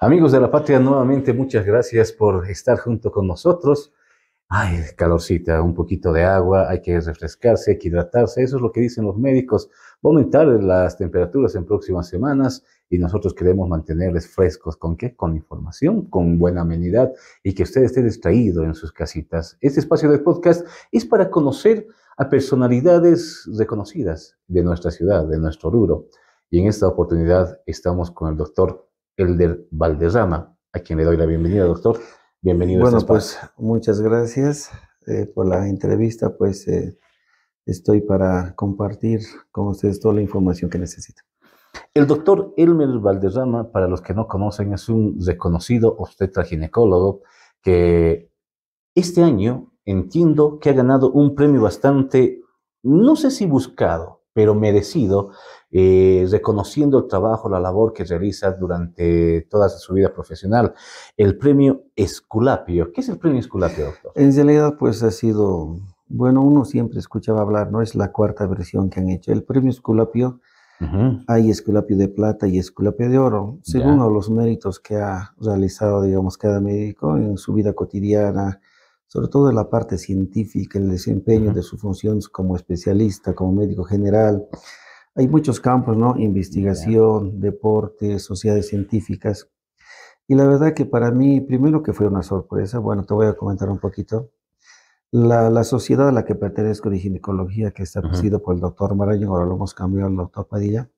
Amigos de la patria, nuevamente muchas gracias por estar junto con nosotros. Ay, calorcita, un poquito de agua, hay que refrescarse, hay que hidratarse, eso es lo que dicen los médicos. Va a aumentar las temperaturas en próximas semanas y nosotros queremos mantenerles frescos. ¿Con qué? Con información, con buena amenidad y que ustedes estén distraído en sus casitas. Este espacio de podcast es para conocer a personalidades reconocidas de nuestra ciudad, de nuestro rubro. Y en esta oportunidad estamos con el doctor Elder Valderrama, a quien le doy la bienvenida, doctor. Bienvenido. Bueno, este pues muchas gracias eh, por la entrevista. Pues eh, estoy para compartir con ustedes toda la información que necesito. El doctor Elmer Valderrama, para los que no conocen, es un reconocido obstetra ginecólogo que este año entiendo que ha ganado un premio bastante, no sé si buscado, pero merecido, eh, reconociendo el trabajo, la labor que realiza durante toda su vida profesional. El premio Esculapio. ¿Qué es el premio Esculapio, doctor? En realidad, pues ha sido, bueno, uno siempre escuchaba hablar, ¿no? Es la cuarta versión que han hecho. El premio Esculapio, hay Esculapio de plata y Esculapio de oro, según los méritos que ha realizado, digamos, cada médico en su vida cotidiana, sobre todo en la parte científica, el desempeño de sus funciones como especialista, como médico general hay muchos campos, ¿no? Investigación, deporte, sociedades científicas. Y la verdad que para mí, primero que fue una sorpresa, bueno, te voy a comentar un poquito. La, la sociedad a la que pertenezco de ginecología, que está presidido por el doctor Marañón, ahora lo hemos cambiado al doctor Padilla,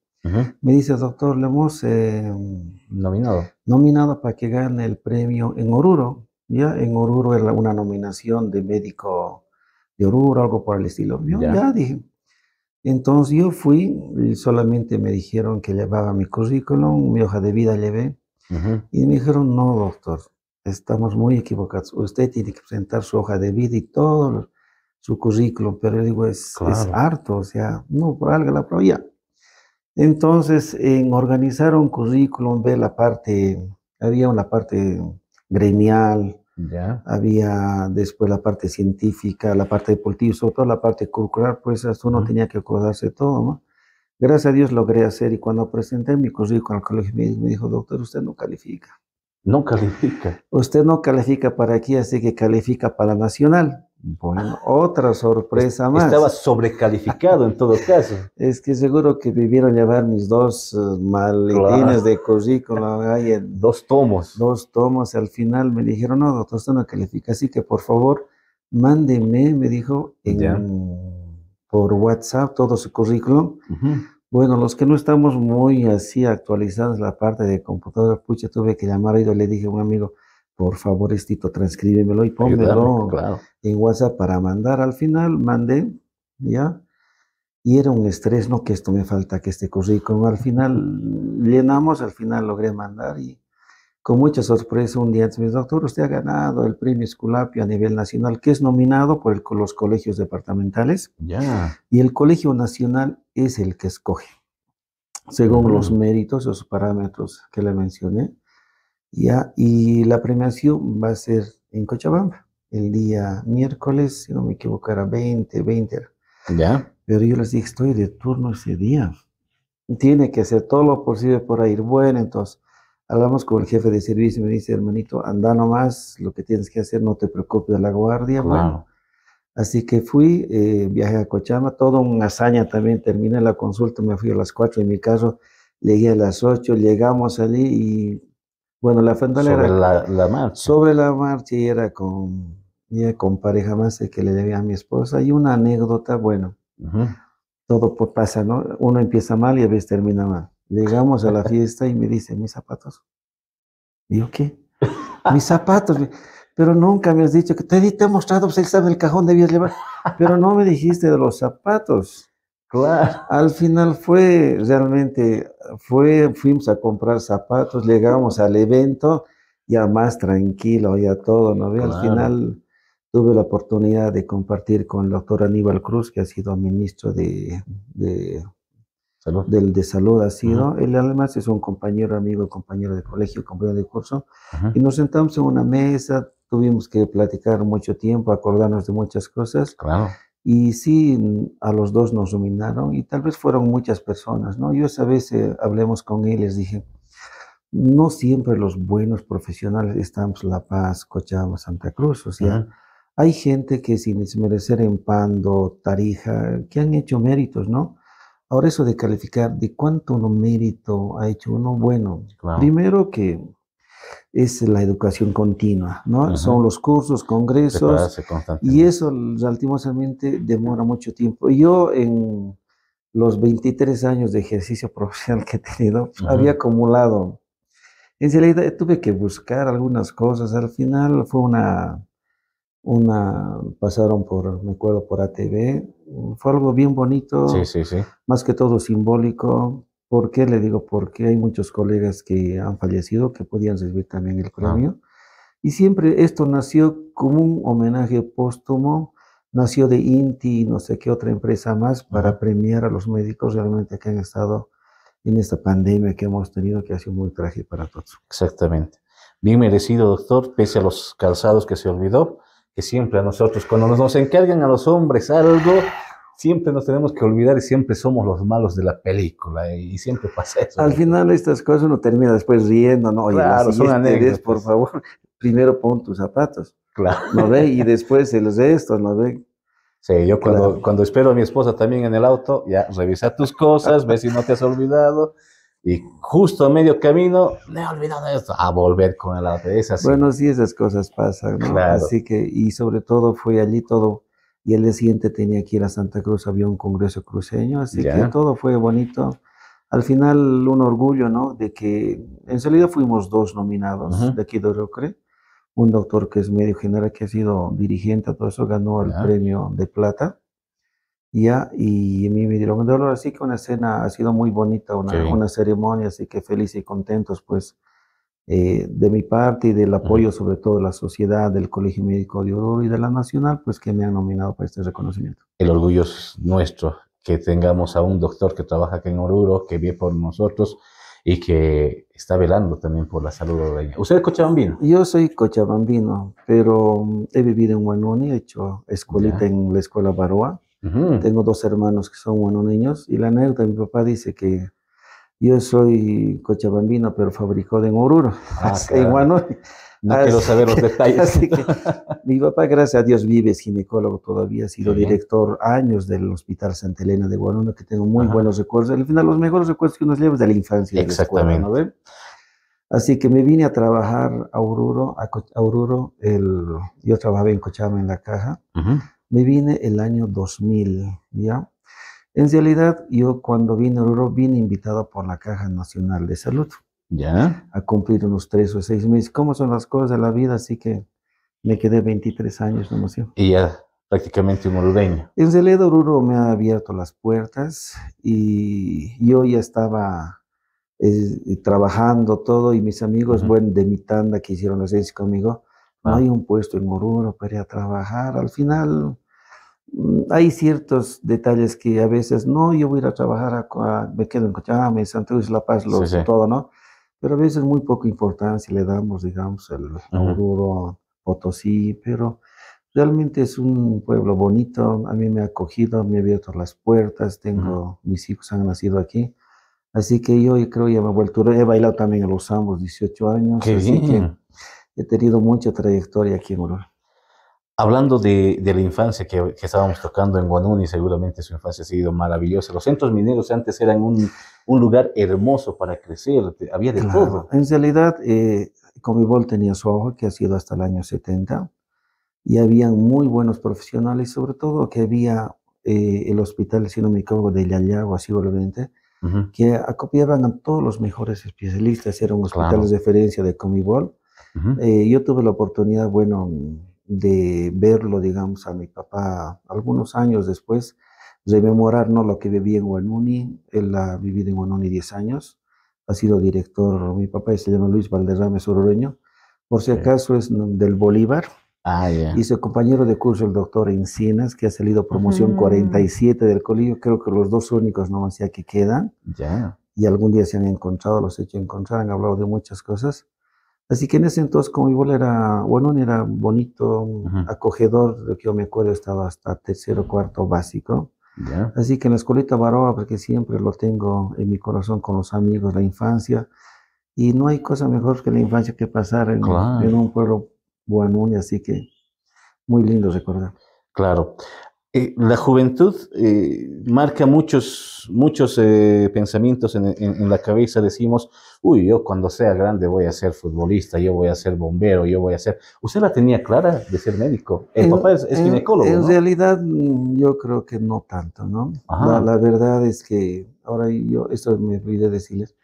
me dice, doctor, le hemos eh, nominado. Nominado para que gane el premio en Oruro. Ya en Oruro era una nominación de médico de Oruro, algo por el estilo. Yo, ya dije, entonces yo fui, y solamente me dijeron que llevaba mi currículum, mi hoja de vida llevé, y me dijeron, no, doctor, estamos muy equivocados, usted tiene que presentar su hoja de vida y todo su currículum, pero yo digo, es, harto, o sea, no, valga la prueba Entonces, en organizar un currículum, ve la parte, había una parte gremial, había después la parte científica, la parte deportiva, sobre todo la parte curricular, pues hasta uno tenía que acordarse todo, ¿no? Gracias a Dios logré hacer y cuando presenté mi currículum al colegio médico me dijo, doctor, usted no califica. No califica. Usted no califica para aquí, así que califica para nacional. Bueno, otra sorpresa más. Estaba sobrecalificado en todo caso. Es que seguro que vieron llevar mis dos eh, maletines de currículum. dos tomos. Dos tomos. Al final me dijeron, no, doctor, usted no califica, así que por favor, mándeme, me dijo, en, por WhatsApp todo su currículum. Bueno, los que no estamos muy así actualizados la parte de computadora, pucha, tuve que llamar y le dije a un amigo, por favor, Estito, transcríbemelo y pónmelo en WhatsApp para mandar. Al final mandé, ¿ya? Y era un estrés, no que esto me falta, que este currículum. Al final llenamos, al final logré mandar y con mucha sorpresa un día antes me doctor, usted ha ganado el premio Esculapio a nivel nacional, que es nominado por los colegios departamentales. Y el colegio nacional es el que escoge, según mm. los méritos, los parámetros que le mencioné. ¿ya? Y la premiación va a ser en Cochabamba, el día miércoles, si no me equivoco, era 20, 20. ¿Ya? Pero yo les dije, estoy de turno ese día. Tiene que hacer todo lo posible por ir. Bueno, entonces, hablamos con el jefe de servicio y me dice, hermanito, anda nomás, lo que tienes que hacer, no te preocupes de la guardia. Bueno, Así que fui, eh, viajé a Cochabamba, todo una hazaña también, terminé la consulta, me fui a las 4 en mi carro, llegué a las 8, llegamos allí y bueno, la frontal era. La, la, marcha. Sobre la marcha y era con, con pareja más que le debía a mi esposa. Y una anécdota, bueno, todo pasa, ¿no? Uno empieza mal y a veces termina mal. Llegamos a la fiesta y me dice, mis zapatos. yo, ¿qué? mis zapatos. Pero nunca me has dicho que te, te he mostrado, pues sabe el cajón, debías llevar. Pero no me dijiste de los zapatos. Claro. Al final fue realmente, fue, fuimos a comprar zapatos, llegamos al evento ya más tranquilo, ya todo, ¿no? Al final tuve la oportunidad de compartir con el doctor Aníbal Cruz, que ha sido ministro de, salud. Del, de salud, ha sido. Él además es un compañero, amigo, compañero de colegio, compañero de curso. Y nos sentamos en una mesa, tuvimos que platicar mucho tiempo, acordarnos de muchas cosas. Claro. Y sí, a los dos nos dominaron y tal vez fueron muchas personas, ¿no? Yo esa vez eh, hablemos con él, les dije, no siempre los buenos profesionales estamos pues, La Paz, Cochabamba, Santa Cruz, o sea, hay gente que sin desmerecer en Pando, Tarija, que han hecho méritos, ¿no? Ahora eso de calificar de cuánto uno mérito ha hecho uno bueno, primero que es la educación continua, ¿no? Son los cursos, congresos, y eso últimamente demora mucho tiempo. Yo en los 23 años de ejercicio profesional que he tenido, había acumulado, en realidad tuve que buscar algunas cosas, al final fue una, una, pasaron por, me acuerdo, por ATV, fue algo bien bonito, sí, sí, sí. más que todo simbólico, ¿Por qué le digo? Porque hay muchos colegas que han fallecido que podían recibir también el premio Y siempre esto nació como un homenaje póstumo, nació de INTI y no sé qué otra empresa más para premiar a los médicos realmente que han estado en esta pandemia que hemos tenido, que ha sido muy traje para todos. Exactamente. Bien merecido, doctor, pese a los calzados que se olvidó, que siempre a nosotros, cuando nos encargan a los hombres algo, siempre nos tenemos que olvidar y siempre somos los malos de la película y siempre pasa eso. Al final estas cosas uno termina después riendo, ¿no? claro, son este anécdotas. por favor, primero pon tus zapatos. Claro. ¿No ve? Y después los de estos, ¿no ve? Sí, yo cuando, cuando espero a mi esposa también en el auto, ya revisa tus cosas, ve si no te has olvidado. Y justo a medio camino, me he olvidado esto, a volver con el auto. Es así. Bueno, sí, esas cosas pasan, ¿no? Claro. Así que, y sobre todo fue allí todo y el siguiente tenía aquí ir Santa Cruz, había un congreso cruceño, así que todo fue bonito. Al final, un orgullo, ¿no? De que en salida fuimos dos nominados de aquí de Orocre. Un doctor que es medio general, que ha sido dirigente, todo eso, ganó el premio de plata. Ya, y a mí me dieron dolor, así que una cena ha sido muy bonita, una, una ceremonia, así que felices y contentos, pues. Eh, de mi parte y del apoyo sobre todo de la sociedad, del Colegio Médico de Oruro y de la Nacional, pues que me han nominado para este reconocimiento. El orgullo es nuestro, que tengamos a un doctor que trabaja aquí en Oruro, que vive por nosotros y que está velando también por la salud de ¿Usted es cochabambino? Yo soy cochabambino, pero he vivido en Guanoni, he hecho escuelita en la escuela Baroa. Tengo dos hermanos que son niños y la anécdota, mi papá dice que yo soy cochabambino, pero fabricado en Oruro, en Guanoy. No quiero saber los detalles. mi papá, gracias a Dios, vive, es ginecólogo todavía, ha sido director años del Hospital Santa Elena de Guaruna, que tengo muy buenos recuerdos. Al final, los mejores recuerdos que uno lleva es de la infancia. Exactamente. Así que me vine a trabajar a Oruro, a, Oruro el, yo trabajaba en Cochabamba en la caja. Me vine el año 2000, ¿ya? En realidad, yo cuando vine a Oruro, vine invitado por la Caja Nacional de Salud. Ya. A cumplir unos tres o seis meses. ¿Cómo son las cosas de la vida? Así que me quedé 23 años, no emoción. Y ya prácticamente un En realidad, Oruro me ha abierto las puertas y yo ya estaba eh, trabajando todo y mis amigos, bueno, de mi tanda que hicieron la ciencia conmigo, no ah. hay un puesto en Oruro para ir a trabajar. Al final Mm, hay ciertos detalles que a veces, no, yo voy a ir a trabajar, me quedo en Cochabamba, en Santa La Paz, los, todo, ¿no? Pero a veces muy poco importancia le damos, digamos, el Oruro, Potosí, pero realmente es un pueblo bonito, a mí me ha acogido, me ha abierto las puertas, tengo, mis hijos han nacido aquí, así que yo creo ya me he vuelto, he bailado también a los ambos 18 años, que he tenido mucha trayectoria aquí en Oruro. Hablando de, la infancia que, estábamos tocando en Guanuni, seguramente su infancia ha sido maravillosa. Los centros mineros antes eran un, un lugar hermoso para crecer, había de todo. En realidad, eh, Comibol tenía su ojo, que ha sido hasta el año 70, y habían muy buenos profesionales, sobre todo que había eh, el hospital, si de Yallá así volvente, que acopiaban a todos los mejores especialistas, eran hospitales de referencia de Comibol. Eh, yo tuve la oportunidad, bueno de verlo, digamos, a mi papá algunos años después, no lo que viví en Guanuni. Él ha vivido en Guanuni 10 años, ha sido director, mi papá se llama Luis Valderrama Sororeño, por si acaso es del Bolívar. Ah, Y su compañero de curso, el doctor Encinas, que ha salido promoción 47 mm. del colegio, creo que los dos únicos nomás ya que quedan. Ya. Y algún día se han encontrado, los he hecho encontrar, han hablado de muchas cosas. Así que en ese entonces, como igual era, bueno, era bonito, acogedor, de que yo me acuerdo estaba hasta tercero, cuarto básico. Así que en la escuelita Baroa, porque siempre lo tengo en mi corazón con los amigos, la infancia, y no hay cosa mejor que la infancia que pasar en, un pueblo y así que muy lindo recordar. Claro. Eh, la juventud eh, marca muchos, muchos eh, pensamientos en, la cabeza. Decimos, uy, yo cuando sea grande voy a ser futbolista, yo voy a ser bombero, yo voy a ser... ¿Usted la tenía clara de ser médico? El papá es, ginecólogo. En realidad yo creo que no tanto, ¿no? La, verdad es que ahora yo, esto me olvidé decirles,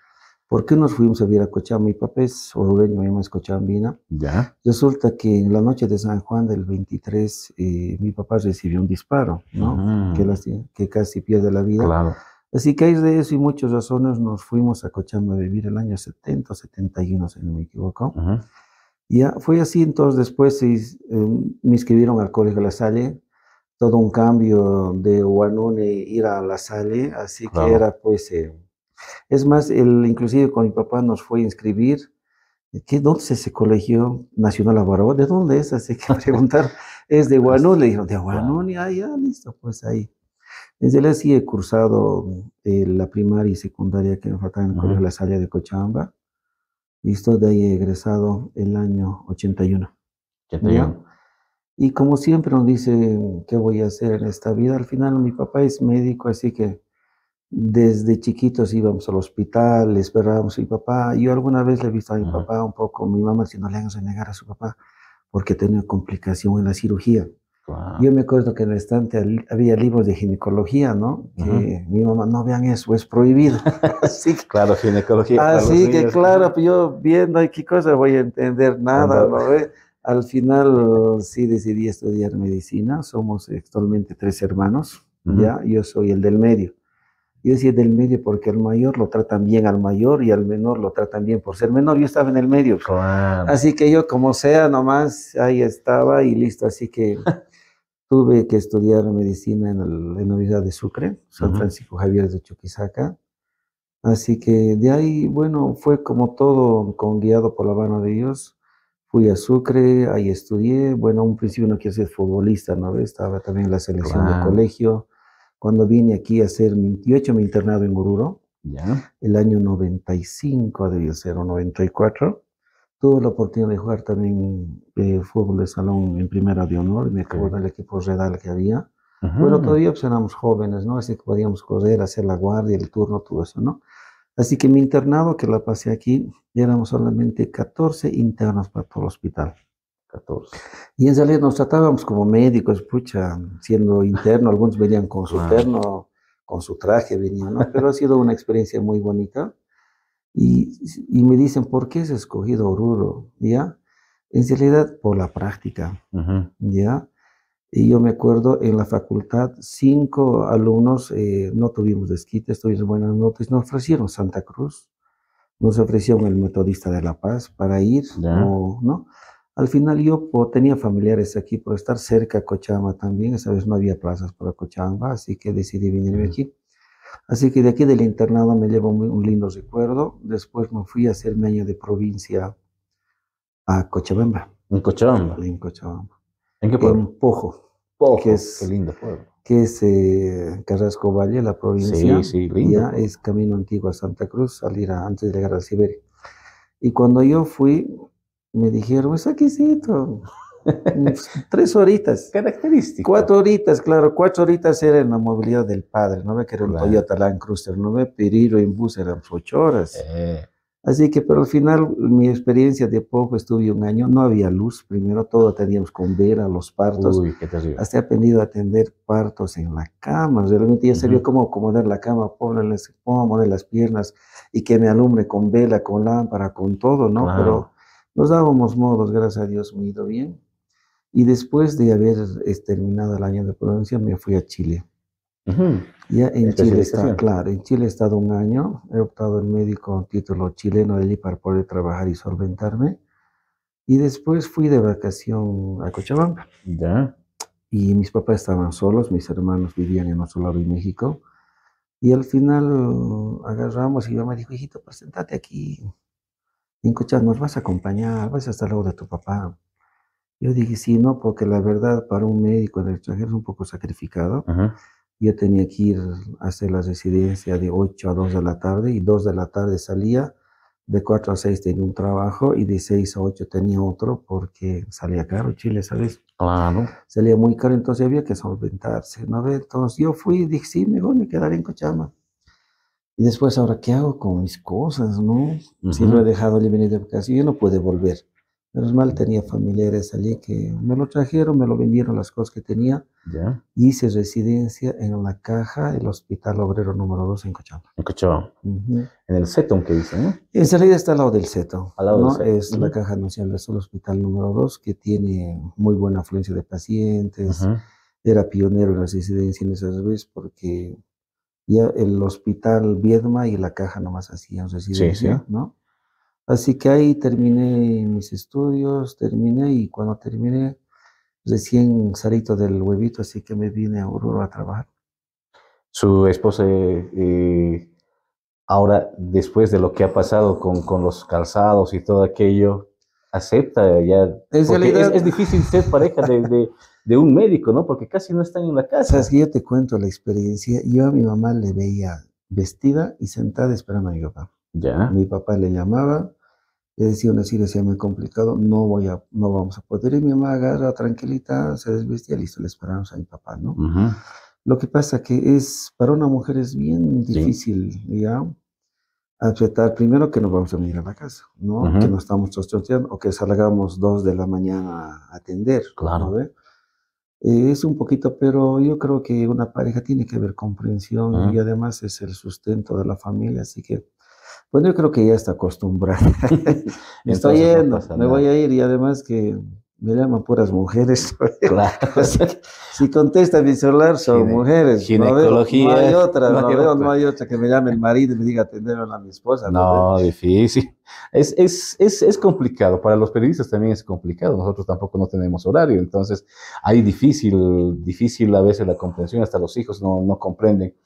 ¿Por qué nos fuimos a vivir Cochabamba? Mi papá es orureño, mi mamá es cochabambina. Ya. Resulta que en la noche de San Juan del 23, eh, mi papá recibió un disparo, ¿no? Mm. que, que, casi pierde la vida. Claro. Así que hay de eso y muchas razones nos fuimos a Cochabamba a vivir el año 70 71, si no me equivoco. Y Ya fue así, entonces después eh, me inscribieron al Colegio La Salle, todo un cambio de Guanone ir a La Salle, así que era pues... Eh, es más, el, inclusive con mi papá nos fue a inscribir. ¿Qué, ¿Dónde es ese colegio nacional ¿De dónde es? Así que preguntar. es de Guanón. Le dijeron, de Guanón. Y ahí, ya, listo, pues ahí. Desde él sí he cursado eh, la primaria y secundaria que nos faltaba en el La Sala de Cochabamba. Listo, de ahí he egresado el año 81. 81. Y como siempre nos dice, ¿qué voy a hacer en esta vida? Al final mi papá es médico, así que desde chiquitos íbamos al hospital, esperábamos a mi papá. Yo alguna vez le he visto a mi papá un poco, mi mamá, si no le hagan negar a su papá, porque tenía complicación en la cirugía. Yo me acuerdo que en el estante había libros de ginecología, ¿no? mi mamá, no vean eso, es prohibido. claro, ginecología. Así que, claro, pues yo viendo hay qué cosa voy a entender nada, ¿no? ¿Eh? Al final sí decidí estudiar medicina. Somos actualmente tres hermanos, ¿ya? Yo soy el del medio y decía del medio porque al mayor lo tratan bien al mayor y al menor lo tratan bien por ser menor. Yo estaba en el medio. Así que yo como sea nomás ahí estaba y listo. Así que tuve que estudiar medicina en, la Universidad de Sucre, San Francisco Javier de Chuquisaca. Así que de ahí, bueno, fue como todo con guiado por la mano de Dios. Fui a Sucre, ahí estudié. Bueno, un principio no quiero ser futbolista, ¿no? Estaba también en la selección de colegio cuando vine aquí a hacer mi, yo he hecho mi internado en Gururo, ¿Ya? el año 95 debió ser, o 94, tuve la oportunidad de jugar también eh, fútbol de salón en primera de honor, me acabó del equipo redal que había. pero Bueno, todavía éramos jóvenes, ¿no? Así que podíamos correr, hacer la guardia, el turno, todo eso, ¿no? Así que mi internado, que la pasé aquí, éramos solamente 14 internos para todo el hospital. Y en realidad nos tratábamos como médicos, pucha, siendo interno, algunos venían con su terno, con su traje venían, ¿no? Pero ha sido una experiencia muy bonita. Y, me dicen, ¿por qué has escogido Oruro? ¿Ya? En realidad, por la práctica, ¿ya? Y yo me acuerdo en la facultad, cinco alumnos, eh, no tuvimos desquites, tuvimos buenas notas, nos ofrecieron Santa Cruz, nos ofrecieron el Metodista de La Paz para ir, ¿no? Al final yo pues, tenía familiares aquí por estar cerca a Cochabamba también, esa vez no había plazas para Cochabamba, así que decidí venirme aquí. Así que de aquí del internado me llevo un lindo recuerdo. Después me fui a hacerme año de provincia a Cochabamba. ¿En Cochabamba? En Cochabamba. ¿En qué pueblo? En Pojo. Pojo, es, qué lindo pueblo. Que es eh, Carrasco Valle, la provincia. Sí, sí, lindo. es camino antiguo a Santa Cruz, salir antes de llegar a Siberia. Y cuando yo fui, me dijeron, es pues, exquisito. Pues, tres horitas. Características. Cuatro horitas, claro, cuatro horitas era en la movilidad del padre, no me que era un Toyota Land Cruiser, no me Periro en bus, eran ocho horas. Eh. Así que, pero al final, mi experiencia de poco, estuve un año, no había luz, primero todo teníamos con vela, los partos. Uy, qué terrible. Hasta he aprendido a atender partos en la cama, realmente ya sabía vio cómo acomodar la cama, ponerles, cómo poner las piernas y que me alumbre con vela, con lámpara, con todo, ¿no? Pero nos dábamos modos, gracias a Dios, me he ido bien. Y después de haber este, terminado el año de prudencia, me fui a Chile. Ya en Chile está, claro, en Chile he estado un año, he optado el médico título chileno allí para poder trabajar y solventarme. Y después fui de vacación a Cochabamba. Ya. Y mis papás estaban solos, mis hermanos vivían en otro lado en México. Y al final agarramos y yo me dijo, hijito, presentate aquí Cinco nos vas a acompañar, vas a estar luego de tu papá. Yo dije, sí, no, porque la verdad para un médico en el extranjero es un poco sacrificado. Yo tenía que ir a hacer la residencia de 8 a 2 de la tarde y 2 de la tarde salía, de 4 a 6 tenía un trabajo y de 6 a 8 tenía otro porque salía caro Chile, ¿sabes? Claro. Salía muy caro, entonces había que solventarse, ¿no? Entonces yo fui y dije, sí, mejor me quedaré en Cochabamba. Y después, ahora, ¿qué hago con mis cosas, no? Si lo he dejado allí venir de vacaciones, yo no puedo volver. Menos mal, tenía familiares allí que me lo trajeron, me lo vendieron las cosas que tenía. Ya. Hice residencia en una caja, el Hospital Obrero número 2 en Cochabamba. En Cochabamba. En el setón que dicen, ¿no? En realidad está al lado del setón. Al lado ¿no? Es la caja nacional, es el Hospital número 2, que tiene muy buena afluencia de pacientes. Era pionero en la residencia en esa vez porque el hospital Viedma y la caja nomás hacían residencia, sí, sí. ¿no? Así que ahí terminé mis estudios, terminé y cuando terminé, recién salito del huevito, así que me vine a Oruro a trabajar. Su esposa, eh, eh, ahora después de lo que ha pasado con, con los calzados y todo aquello, acepta ya. Porque es, difícil ser pareja de, de de un médico, ¿no? Porque casi no están en la casa. sea, si yo te cuento la experiencia. Yo a mi mamá le veía vestida y sentada esperando a mi papá. Ya. Mi papá le llamaba, le decía una es muy complicado, no voy a, no vamos a poder. ir, mi mamá agarra tranquilita, se desvestía, listo, le esperamos a mi papá, ¿no? Lo que pasa que es, para una mujer es bien difícil, digamos, Aceptar primero que nos vamos a venir a la casa, ¿no? Que no estamos trastornando o que salgamos dos de la mañana a atender. Claro. ¿no? es un poquito, pero yo creo que una pareja tiene que haber comprensión y además es el sustento de la familia, así que, bueno, pues, yo creo que ya está acostumbrada. Estoy yendo, me voy a ir y además que me llaman puras mujeres. Claro. si, contesta mi celular son mujeres. Ginecología. No, hay otra, no, hay otra que me llame el marido y me diga atender a mi esposa. No, difícil. Es, es, complicado. Para los periodistas también es complicado. Nosotros tampoco no tenemos horario. Entonces, hay difícil, difícil a veces la comprensión. Hasta los hijos no, no comprenden.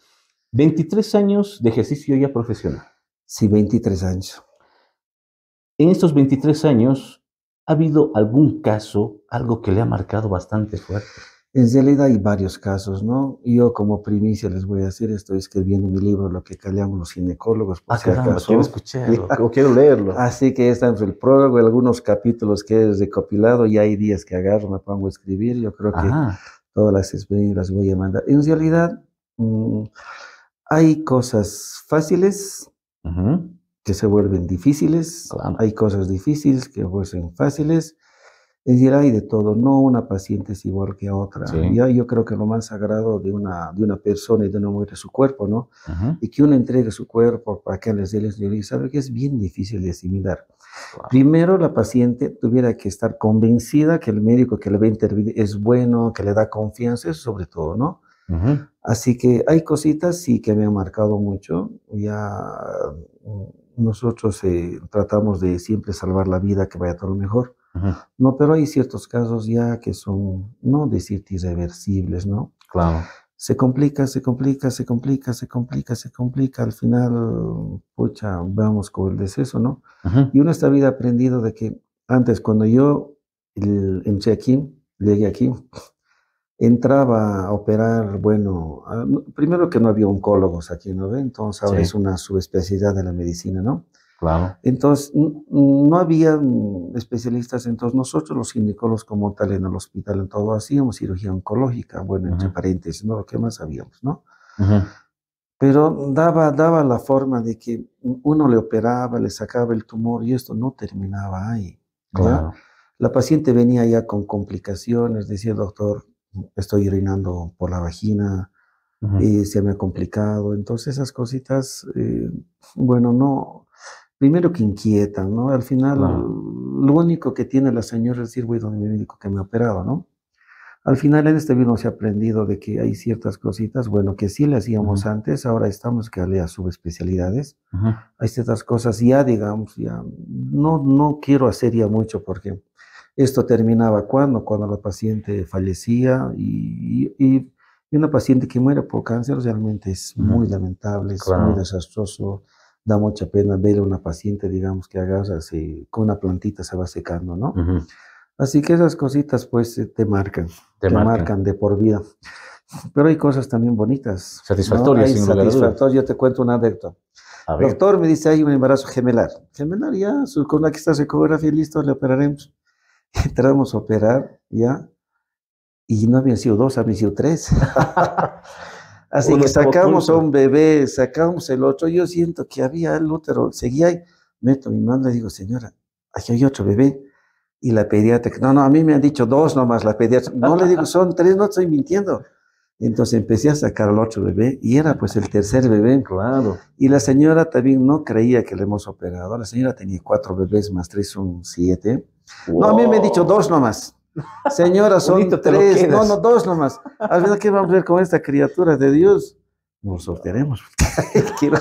23 años de ejercicio ya profesional. Sí, 23 años. En estos 23 años, ¿Ha habido algún caso, algo que le ha marcado bastante fuerte? En realidad hay varios casos, ¿no? Yo como primicia les voy a decir, estoy escribiendo mi libro, Lo que callamos los ginecólogos. Por ah, si caramba, quiero escucharlo, o quiero leerlo. Así que está entre el prólogo, algunos capítulos que he recopilado y hay días que agarro, me pongo a escribir. Yo creo que todas las experiencias las voy a mandar. En realidad mm, hay cosas fáciles, que se vuelven difíciles, hay cosas difíciles que fuesen fáciles, es decir, hay de todo, no una paciente es igual que otra. Yo, creo que lo más sagrado de una, de una persona y de no mujer es su cuerpo, ¿no? Y que uno entregue su cuerpo para que les dé el Señor, y sabe que es bien difícil de asimilar. Primero, la paciente tuviera que estar convencida que el médico que le va a intervenir es bueno, que le da confianza, sobre todo, ¿no? Así que hay cositas sí que me han marcado mucho. Ya nosotros eh, tratamos de siempre salvar la vida, que vaya todo lo mejor. No, pero hay ciertos casos ya que son, no decirte irreversibles, ¿no? Claro. Se complica, se complica, se complica, se complica, se complica. Al final, pucha, vamos con el deceso, ¿no? Y uno está vida aprendido de que antes, cuando yo entré aquí, llegué aquí, entraba a operar, bueno, primero que no había oncólogos aquí, ¿no ve? Entonces ahora es una subespecialidad de la medicina, ¿no? Claro. Entonces no había mm, especialistas, entonces nosotros los ginecólogos como tal en el hospital, en todo, hacíamos cirugía oncológica, bueno, entre paréntesis, ¿no? Lo que más sabíamos, ¿no? Pero daba, daba la forma de que uno le operaba, le sacaba el tumor y esto no terminaba ahí. Claro. La paciente venía ya con complicaciones, decía doctor, estoy reinando por la vagina y se me ha complicado. Entonces esas cositas, eh, bueno, no, primero que inquietan, ¿no? Al final, lo único que tiene la señora es decir, güey, donde mi médico que me ha operado, ¿no? Al final en este vino se ha aprendido de que hay ciertas cositas, bueno, que sí le hacíamos antes, ahora estamos que a subespecialidades. Hay ciertas cosas ya, digamos, ya, no, no quiero hacer ya mucho porque esto terminaba cuando, cuando la paciente fallecía y, y, una paciente que muere por cáncer realmente es muy lamentable, es muy desastroso, da mucha pena ver a una paciente, digamos, que agarra, así con una plantita se va secando, ¿no? Así que esas cositas pues eh, te marcan, te, marcan. de por vida. Pero hay cosas también bonitas. Satisfactorias, ¿no? satisfactorias. Yo te cuento una anécdota. doctor me dice, hay un embarazo gemelar. Gemelar ya, con la que está ecografía y listo, le operaremos entramos a operar ya y no habían sido dos, habían sido tres. Así que sacamos a un bebé, sacamos el otro. Yo siento que había el útero, seguía ahí. Meto mi mano y digo, señora, aquí hay otro bebé. Y la pediatra, no, no, a mí me han dicho dos nomás, la pediatra. No le digo, son tres, no estoy mintiendo. Entonces empecé a sacar el otro bebé y era pues el tercer bebé. Claro. Y la señora también no creía que le hemos operado. La señora tenía cuatro bebés más tres, son siete. No, a mí me he dicho dos nomás. señoras son tres. No, no, dos nomás. A ver qué vamos a ver con esta criatura de Dios. Nos sortearemos.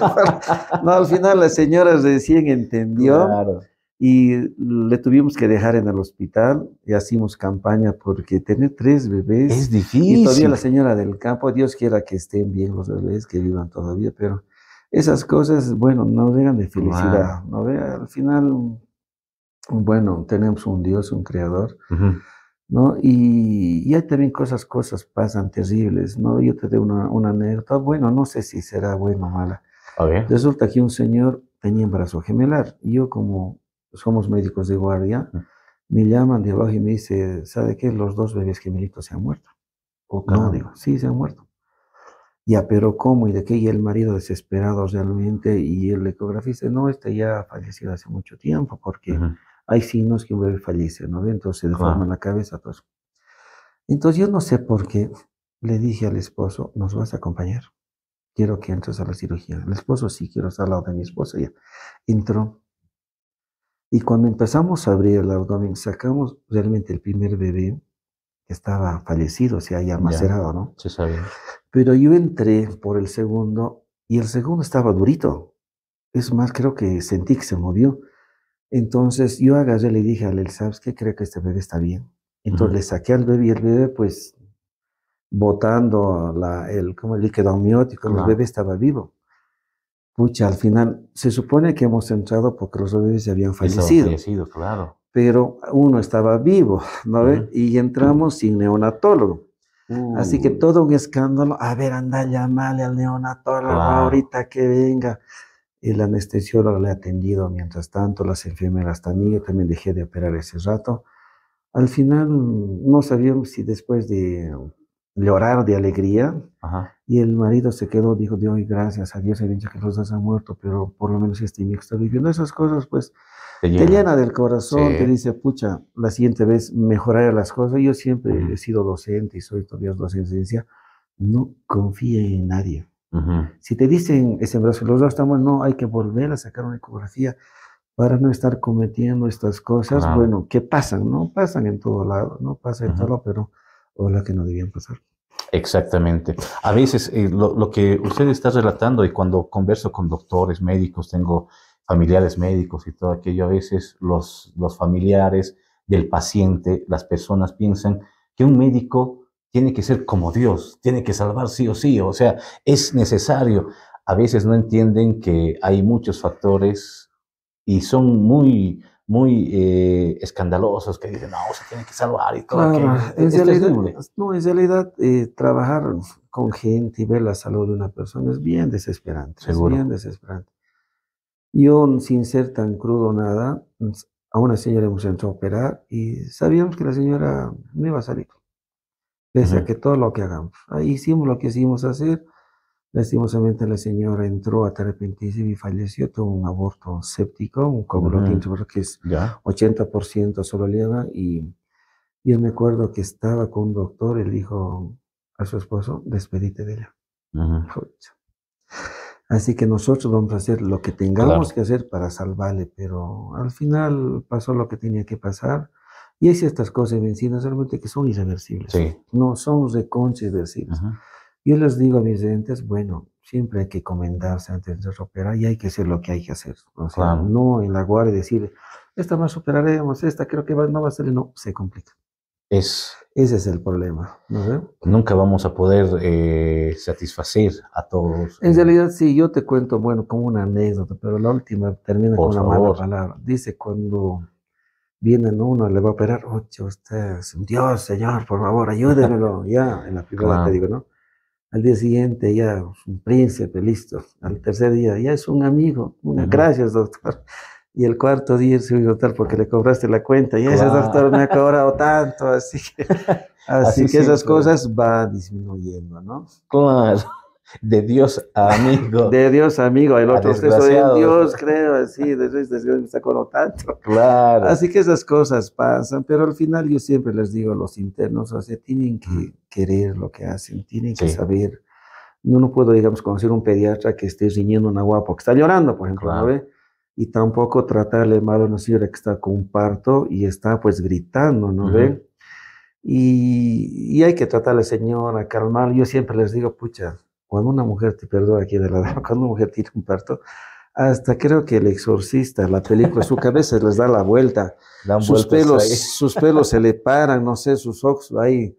no, al final la señora recién entendió. y le tuvimos que dejar en el hospital y hacimos campaña porque tener tres bebés es difícil. Y todavía la señora del campo, Dios quiera que estén bien los bebés, que vivan todavía, pero esas cosas, bueno, no vean de felicidad, no vean, al final bueno, tenemos un Dios, un creador, ¿no? Y, hay también cosas, cosas pasan terribles, ¿no? Yo te doy una, anécdota, bueno, no sé si será buena o mala. Resulta que un señor tenía brazo gemelar. Yo como somos médicos de guardia, me llaman de abajo y me dice, ¿sabe qué? Los dos bebés gemelitos se han muerto. ¿O no, digo, sí, se han muerto. Ya, pero ¿cómo? Y de qué? Y el marido desesperado realmente, y el ecografista, no, este ya ha fallecido hace mucho tiempo, porque hay signos que un bebé fallece, ¿no? Entonces se deforma la cabeza, Entonces yo no sé por qué le dije al esposo, nos vas a acompañar. Quiero que entres a la cirugía. El esposo sí, quiero estar al lado de mi esposo. Ya entró. Y cuando empezamos a abrir el abdomen, sacamos realmente el primer bebé que estaba fallecido, o sea, ya macerado, ¿no? Se sabe. Pero yo entré por el segundo y el segundo estaba durito. Es más, creo que sentí que se movió. Entonces yo agarré y le dije a él, ¿sabes qué? Creo que este bebé está bien. Entonces le saqué al bebé y el bebé pues botando el, líquido amniótico, el bebé estaba vivo. Pucha, al final se supone que hemos entrado porque los bebés se habían fallecido. fallecido claro. Pero uno estaba vivo, ¿no? Y entramos sin neonatólogo. Así que todo un escándalo. A ver, anda, llámale al neonatólogo ahorita que venga. El anestesiólogo le ha atendido mientras tanto, las enfermeras también, yo también dejé de operar ese rato. Al final mm, no sabíamos si después de llorar de alegría, y el marido se quedó, dijo, Dios, gracias a Dios, he dicho que los dos muerto, pero por lo menos este niño está viviendo. Esas cosas, pues, te llena, del corazón, te dice, pucha, la siguiente vez mejoraré las cosas. Yo siempre he sido docente y soy todavía docente, decía, no confíe en nadie. Si te dicen ese brazo, los dos estamos, no, hay que volver a sacar una ecografía para no estar cometiendo estas cosas, bueno, ¿qué pasan, no pasan en todo lado, no pasa en todo pero o la que no debían pasar. Exactamente. A veces eh, lo, que usted está relatando y cuando converso con doctores, médicos, tengo familiares médicos y todo aquello, a veces los, los familiares del paciente, las personas piensan que un médico tiene que ser como Dios, tiene que salvar sí o sí, o sea, es necesario. A veces no entienden que hay muchos factores y son muy, muy eh, escandalosos que dicen, no, se tiene que salvar y todo. Claro, es realidad, no, en realidad eh, trabajar con gente y ver la salud de una persona es bien desesperante, Seguro. es bien desesperante. Yo, sin ser tan crudo nada, a una señora hemos entrado a operar y sabíamos que la señora no iba a salir pese a que todo lo que hagamos. Ahí hicimos lo que hicimos hacer. Lastimosamente la señora entró a arrepentirse y falleció, tuvo un aborto séptico, un uh que es 80% solo lleva y yo me acuerdo que estaba con un doctor, él dijo a su esposo, despedite de ella. Así que nosotros vamos a hacer lo que tengamos que hacer para salvarle, pero al final pasó lo que tenía que pasar. Y es estas cosas vencidas realmente que son irreversibles, no son reconversibles. Yo les digo a mis dientes, bueno, siempre hay que comendarse antes de operar y hay que hacer lo que hay que hacer. O sea, no en la guardia decir, esta más superaremos, esta creo que va, no va a ser, no, se complica. Es, Ese es el problema. Nunca vamos a poder eh, satisfacer a todos. En realidad, sí, yo te cuento, bueno, como una anécdota, pero la última termina con una mala palabra. Dice cuando viene, Uno le va a operar, ocho, usted un Dios, Señor, por favor, ayúdenmelo ya, en la primera te digo, ¿no? Al día siguiente ya un príncipe, listo. Al tercer día ya es un amigo, una gracias, doctor. Y el cuarto día es un doctor porque le cobraste la cuenta y ese doctor me ha cobrado tanto, así que, así, que esas cosas va disminuyendo, ¿no? Claro. De Dios amigo. De Dios amigo. El otro, es soy en Dios, creo, así, de Dios, de Dios me está Claro. Así que esas cosas pasan, pero al final yo siempre les digo a los internos, o sea, tienen que querer lo que hacen, tienen que saber. no no puedo, digamos, conocer un pediatra que esté riñendo una guapa, que está llorando, por ejemplo, claro. Y tampoco tratarle mal a una señora que está con un parto y está, pues, gritando, ¿no ven? ve? Y, y, hay que tratarle, señora, calmar. Yo siempre les digo, pucha, cuando una mujer, te perdona, aquí la cuando una mujer tiene un parto, hasta creo que el exorcista, la película, su cabeza les da la vuelta, sus pelos, sus pelos se le paran, no sé, sus ojos ahí,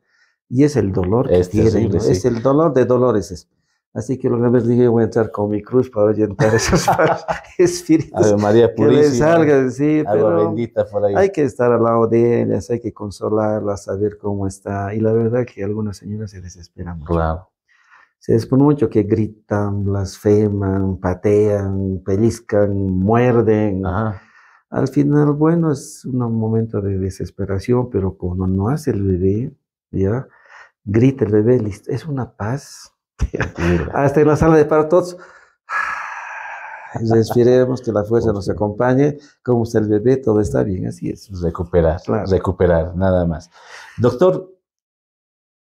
y es el dolor que tiene, es el dolor de dolores. Así que lo que les dije, voy a entrar con mi cruz para orientar esos espíritus. María Purísima. Que salgan, sí, pero bendita por hay que estar al lado de ellas, hay que consolarlas, saber cómo está. Y la verdad que algunas señoras se desesperan mucho. Claro. Se expone mucho que gritan, blasfeman, patean, pellizcan, muerden. Al final, bueno, es un momento de desesperación, pero cuando no hace el bebé, ya, grita el bebé, listo. Es una paz. Hasta en la sala de partos, respiremos, que la fuerza nos acompañe. Como está el bebé? Todo está bien, así es. Recuperar, recuperar, nada más. Doctor,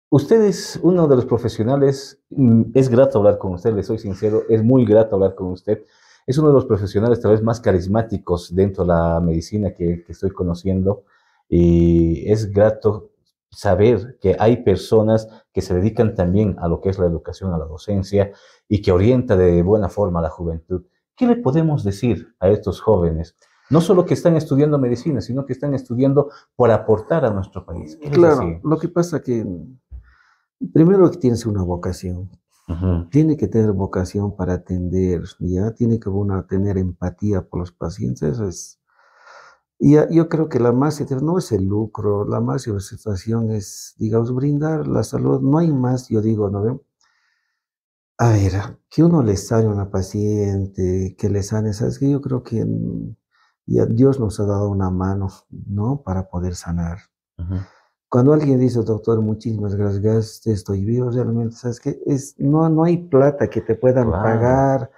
Usted es uno de los profesionales, mm, es grato hablar con usted, le soy sincero, es muy grato hablar con usted. Es uno de los profesionales tal vez más carismáticos dentro de la medicina que, estoy conociendo y es grato saber que hay personas que se dedican también a lo que es la educación, a la docencia y que orienta de buena forma a la juventud. ¿Qué le podemos decir a estos jóvenes? No solo que están estudiando medicina, sino que están estudiando por aportar a nuestro país. Claro, lo que pasa que Primero que tienes una vocación. Tiene que tener vocación para atender, ¿ya? Tiene que tener empatía por los pacientes. es. Y yo creo que la más, no es el lucro, la más situación es, digamos, brindar la salud. No hay más, yo digo, ¿no A ver, que uno le sane a una paciente, que le sane, ¿sabes que Yo creo que mm, Dios nos ha dado una mano, ¿no? Para poder sanar. Cuando alguien dice, doctor, muchísimas gracias, estoy vivo, realmente, ¿sabes qué? Es, no, no hay plata que te puedan pagar,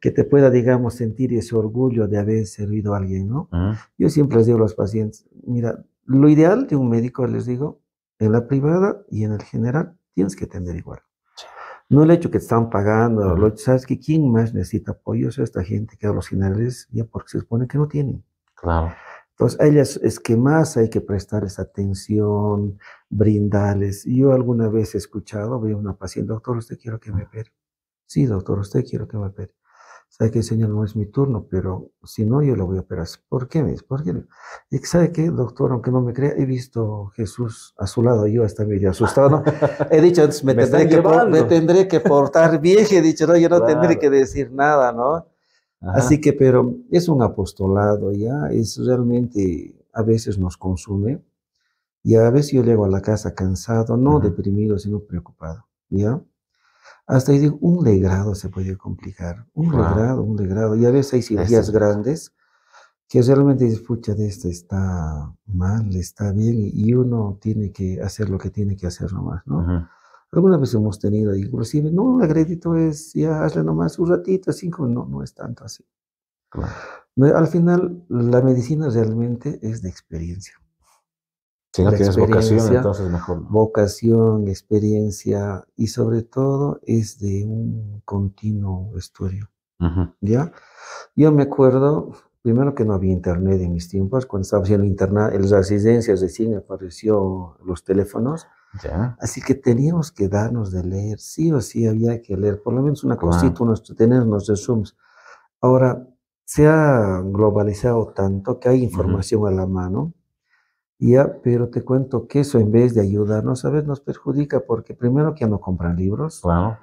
que te pueda, digamos, sentir ese orgullo de haber servido a alguien, ¿no? Yo siempre les digo a los pacientes, mira, lo ideal de un médico, les digo, en la privada y en el general, tienes que tener igual. No el hecho que te están pagando, lo, sabes que quién más necesita apoyo es esta gente que a los generales, ya porque se supone que no tienen. Claro. Entonces, a ellas es que más hay que prestar esa atención, brindarles. Yo alguna vez he escuchado, veo una paciente, doctor, usted quiero que me vea. Sí, doctor, usted quiero que me vea. Sabe que, señor, no es mi turno, pero si no, yo lo voy a operar. ¿Por qué? ¿Por qué? Y sabe que, doctor, aunque no me crea, he visto Jesús a su lado, yo hasta medio asustado. ¿no? He dicho, me, me, tendré que portar bien, he dicho, no, yo no tendré que decir nada, ¿no? Así que, pero es un apostolado ya, es realmente, a veces nos consume y a veces yo llego a la casa cansado, no deprimido, sino preocupado, ¿ya? Hasta ahí digo, un legrado se puede complicar, un degrado, legrado, un legrado, y a veces hay cirugías grandes que realmente escucha de esto está mal, está bien, y uno tiene que hacer lo que tiene que hacer nomás, ¿no? Alguna vez hemos tenido, inclusive, no, un crédito es, ya hazle nomás un ratito, cinco, no, no es tanto así. Al final, la medicina realmente es de experiencia. Si no tienes vocación, entonces mejor. Vocación, experiencia y sobre todo es de un continuo estudio. ¿Ya? Yo me acuerdo, primero que no había internet en mis tiempos, cuando estaba haciendo internet, en las residencias cine apareció los teléfonos. Así que teníamos que darnos de leer, sí o sí había que leer, por lo menos una cosita, uno unos, tener unos Ahora, se ha globalizado tanto que hay información a la mano, ya, pero te cuento que eso en vez de ayudarnos, a veces nos perjudica porque primero que ya no compran libros,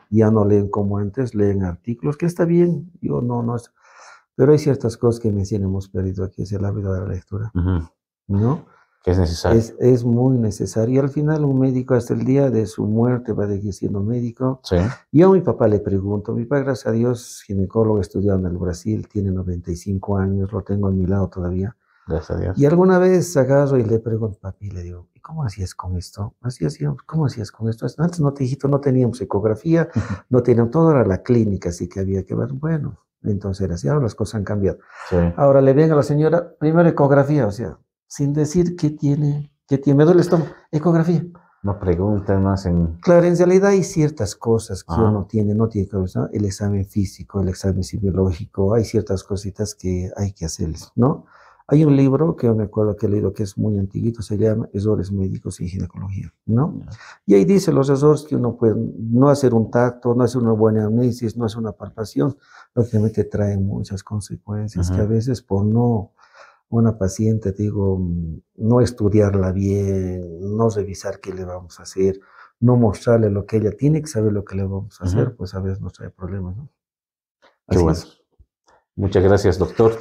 ya no leen como antes, leen artículos, que está bien, yo no, no, pero hay ciertas cosas que me hemos perdido aquí, es el hábito de la lectura, ¿no? que es necesario. Es, muy necesario. Y al final un médico hasta el día de su muerte va a seguir siendo médico. Sí. Yo a mi papá le pregunto, mi papá gracias a Dios, ginecólogo estudiado en el Brasil, tiene 95 años, lo tengo a mi lado todavía. Gracias a Dios. Y alguna vez agarro y le pregunto, papi, le digo, ¿y cómo hacías con esto? Así ¿cómo hacías con esto? Antes no te dijiste, no teníamos ecografía, no teníamos, todo era la clínica, así que había que ver, bueno, entonces era así, ahora las cosas han cambiado. Sí. Ahora le ven a la señora, primero ecografía, o sea, sin decir qué tiene, qué tiene. Me duele el estómago. Ecografía. No preguntan, no hacen. Claro, en realidad hay ciertas cosas que uno tiene, no tiene que El examen físico, el examen simbiológico, hay ciertas cositas que hay que hacerles, ¿no? Hay un libro que yo me acuerdo que he leído que es muy antiguito, se llama Errores Médicos y Ginecología, ¿no? Y ahí dice los errores que uno puede no hacer un tacto, no hacer una buena amnesis, no hacer una palpación, obviamente trae muchas consecuencias que a veces por no una paciente, digo, no estudiarla bien, no revisar qué le vamos a hacer, no mostrarle lo que ella tiene que saber lo que le vamos a hacer, pues a veces nos trae problemas, ¿no? Muchas gracias, doctor.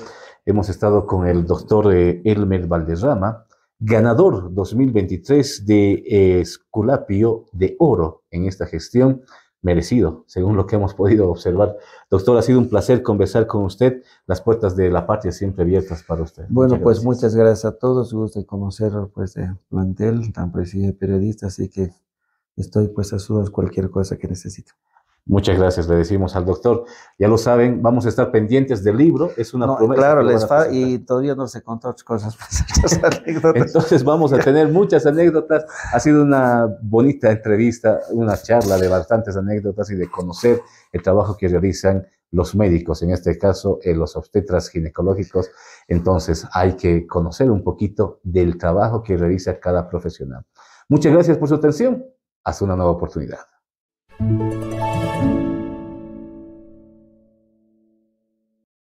Hemos estado con el doctor eh, Elmer Valderrama, ganador 2023 de eh, Esculapio de Oro en esta gestión merecido, según lo que hemos podido observar. Doctor, ha sido un placer conversar con usted. Las puertas de la patria siempre abiertas para usted. Bueno, pues muchas gracias a todos. Gusto conocer pues de plantel tan presidente periodista, así que estoy pues a su cualquier cosa que necesite. Muchas gracias, le decimos al doctor. Ya lo saben, vamos a estar pendientes del libro, es una Claro, les y todavía no se contó otras cosas, pues, Entonces vamos a tener muchas anécdotas. Ha sido una bonita entrevista, una charla de bastantes anécdotas y de conocer el trabajo que realizan los médicos, en este caso en eh, los obstetras ginecológicos. Entonces hay que conocer un poquito del trabajo que realiza cada profesional. Muchas gracias por su atención. Hasta una nueva oportunidad.